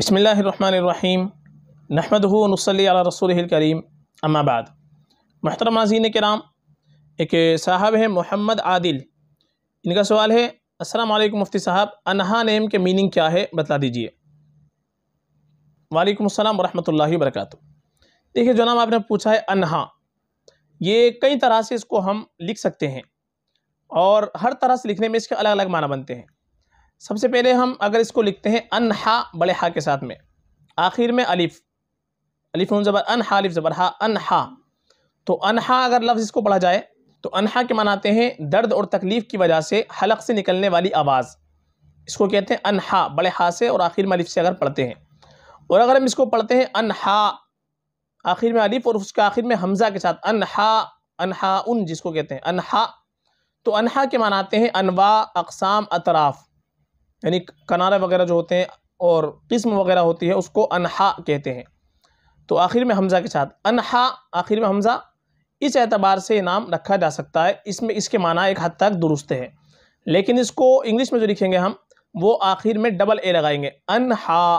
بسم اللہ الرحمن الرحیم نحمد نصلی علی رسول الکریم اما بعد محترم ناظرین کرام ایک صاحب ہیں محمد عادل ان کا سوال ہے السلام علیکم مفتی صاحب انہا نیم کے میننگ کیا ہے بتلا دیجئے وعلیکم السلام ورحمۃ اللہ وبرکاتہ دیکھیے جو نام آپ نے پوچھا ہے انہا یہ کئی طرح سے اس کو ہم لکھ سکتے ہیں اور ہر طرح سے لکھنے میں اس کے الگ الگ معنی بنتے ہیں سب سے پہلے ہم اگر اس کو لکھتے ہیں انہا بڑے ہا کے ساتھ میں آخر میں الف الف زبر انحا الف زبر ہا انحا تو انہا اگر لفظ اس کو پڑھا جائے تو انہا کے مناتے ہیں درد اور تکلیف کی وجہ سے حلق سے نکلنے والی آواز اس کو کہتے ہیں انہا بڑے ہا سے اور آخر میں الف سے اگر پڑھتے ہیں اور اگر ہم اس کو پڑھتے ہیں انہا آخر میں الف اور اس کے آخر میں حمزہ کے ساتھ انحا انحا انہا ان جس کو کہتے ہیں انہا تو انہا کے مناتے ہیں انواع اقسام اطراف یعنی کنارہ وغیرہ جو ہوتے ہیں اور قسم وغیرہ ہوتی ہے اس کو انحاء کہتے ہیں تو آخر میں حمزہ کے ساتھ انحاء آخر میں حمزہ اس اعتبار سے نام رکھا جا سکتا ہے اس میں اس کے معنی ایک حد تک درست ہے لیکن اس کو انگلش میں جو لکھیں گے ہم وہ آخر میں ڈبل اے لگائیں گے انحاء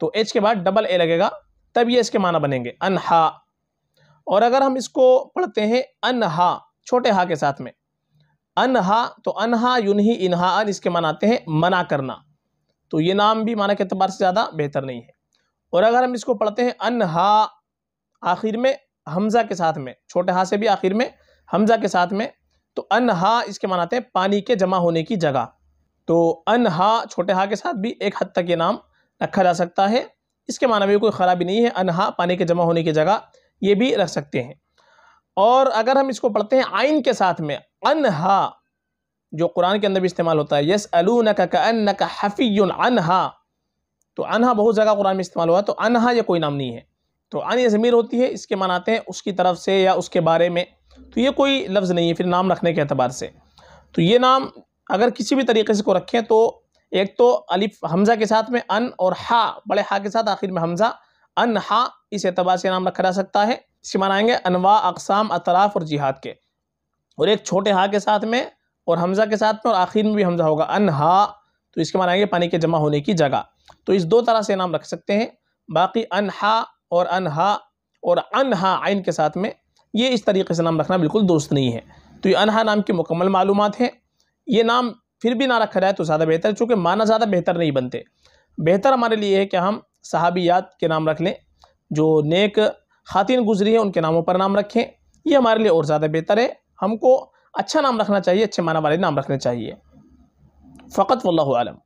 تو ایچ کے بعد ڈبل اے لگے گا تب یہ اس کے معنی بنیں گے انحاء اور اگر ہم اس کو پڑھتے ہیں انحاء چھوٹے ہا کے ساتھ میں انہا تو انہا یونہی انہا ان اس کے معنی آتے ہیں منع کرنا تو یہ نام بھی معنی کے اعتبار سے زیادہ بہتر نہیں ہے اور اگر ہم اس کو پڑھتے ہیں انہا آخر میں حمزہ کے ساتھ میں چھوٹے ہا سے بھی آخر میں حمزہ کے ساتھ میں تو انہا اس کے معنی آتے ہیں پانی کے جمع ہونے کی جگہ تو انہا چھوٹے ہا کے ساتھ بھی ایک حد تک یہ نام رکھا جا سکتا ہے اس کے معنی میں کوئی خرابی نہیں ہے انہا پانی کے جمع ہونے کی جگہ یہ بھی رکھ سکتے ہیں اور اگر ہم اس کو پڑھتے ہیں آئین کے ساتھ میں انہا جو قرآن کے اندر بھی استعمال ہوتا ہے یس الون کا حفی تو انہا بہت زیادہ قرآن میں استعمال ہوا تو انہا یہ کوئی نام نہیں ہے تو ان یہ ضمیر ہوتی ہے اس کے معنی آتے ہیں اس کی طرف سے یا اس کے بارے میں تو یہ کوئی لفظ نہیں ہے پھر نام رکھنے کے اعتبار سے تو یہ نام اگر کسی بھی طریقے سے کو رکھیں تو ایک تو الف حمزہ کے ساتھ میں ان اور ہا بڑے ہا کے ساتھ آخر میں حمزہ ان ہا اس اعتبار سے نام رکھا جا سکتا ہے اس کے منائیں گے انواع اقسام اطراف اور جہاد کے اور ایک چھوٹے ہا کے ساتھ میں اور حمزہ کے ساتھ میں اور آخر میں بھی حمزہ ہوگا انہا تو اس کے منائیں گے پانی کے جمع ہونے کی جگہ تو اس دو طرح سے نام رکھ سکتے ہیں باقی انہا اور انہا اور انہا عین کے ساتھ میں یہ اس طریقے سے نام رکھنا بالکل درست نہیں ہے تو یہ انہا نام کی مکمل معلومات ہیں یہ نام پھر بھی نہ رکھا رہا ہے تو زیادہ بہتر چونکہ معنی زیادہ بہتر نہیں بنتے بہتر ہمارے لیے ہے کہ ہم صحابیات کے نام رکھ لیں جو نیک خواتین گزری ہیں ان کے ناموں پر نام رکھیں یہ ہمارے لیے اور زیادہ بہتر ہے ہم کو اچھا نام رکھنا چاہیے اچھے معنی والے نام رکھنے چاہیے فقط واللہ عالم